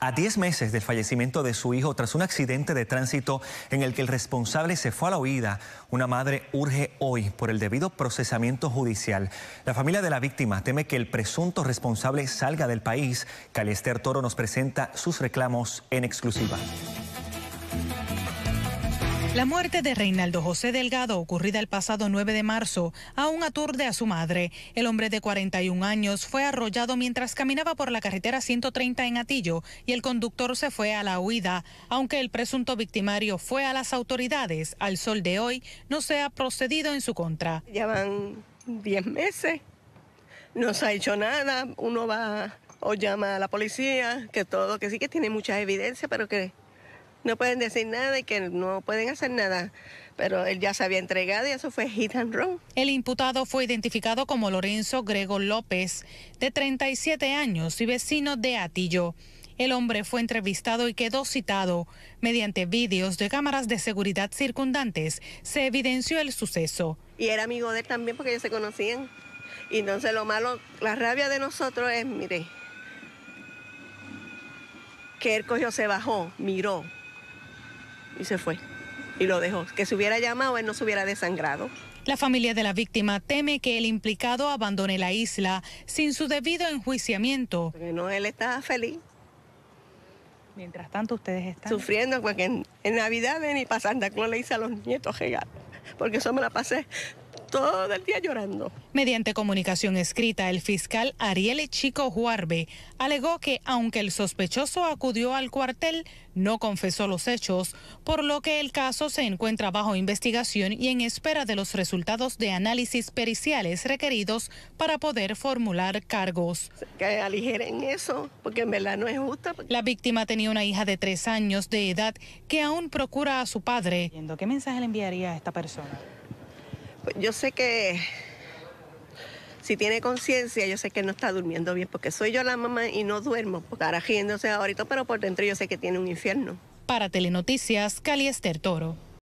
A 10 meses del fallecimiento de su hijo tras un accidente de tránsito en el que el responsable se fue a la huida, una madre urge hoy por el debido procesamiento judicial. La familia de la víctima teme que el presunto responsable salga del país. Calester Toro nos presenta sus reclamos en exclusiva. La muerte de Reinaldo José Delgado, ocurrida el pasado 9 de marzo, aún aturde a su madre. El hombre de 41 años fue arrollado mientras caminaba por la carretera 130 en Atillo y el conductor se fue a la huida. Aunque el presunto victimario fue a las autoridades, al sol de hoy no se ha procedido en su contra. Ya van 10 meses, no se ha hecho nada, uno va o llama a la policía, que todo, que sí que tiene mucha evidencia, pero que no pueden decir nada y que no pueden hacer nada. Pero él ya se había entregado y eso fue hit and run. El imputado fue identificado como Lorenzo Grego López, de 37 años y vecino de Atillo. El hombre fue entrevistado y quedó citado. Mediante vídeos de cámaras de seguridad circundantes se evidenció el suceso. Y era amigo de él también porque ellos se conocían. Y entonces lo malo, la rabia de nosotros es, mire, que él cogió, se bajó, miró, y se fue. Y lo dejó. Que se hubiera llamado, él no se hubiera desangrado. La familia de la víctima teme que el implicado abandone la isla sin su debido enjuiciamiento. no él está feliz. Mientras tanto, ustedes están. Sufriendo, porque en, Navidad ven y para le hice a los nietos llegar Porque eso me la pasé todo el día llorando. Mediante comunicación escrita, el fiscal Ariel Chico Juarbe alegó que aunque el sospechoso acudió al cuartel, no confesó los hechos, por lo que el caso se encuentra bajo investigación y en espera de los resultados de análisis periciales requeridos para poder formular cargos. Que aligeren eso, porque en verdad no es justa. La víctima tenía una hija de tres años de edad que aún procura a su padre. ¿Qué mensaje le enviaría a esta persona? yo sé que si tiene conciencia, yo sé que no está durmiendo bien, porque soy yo la mamá y no duermo, porque ahora giéndose ahorita, pero por dentro yo sé que tiene un infierno. Para Telenoticias, Caliester Toro.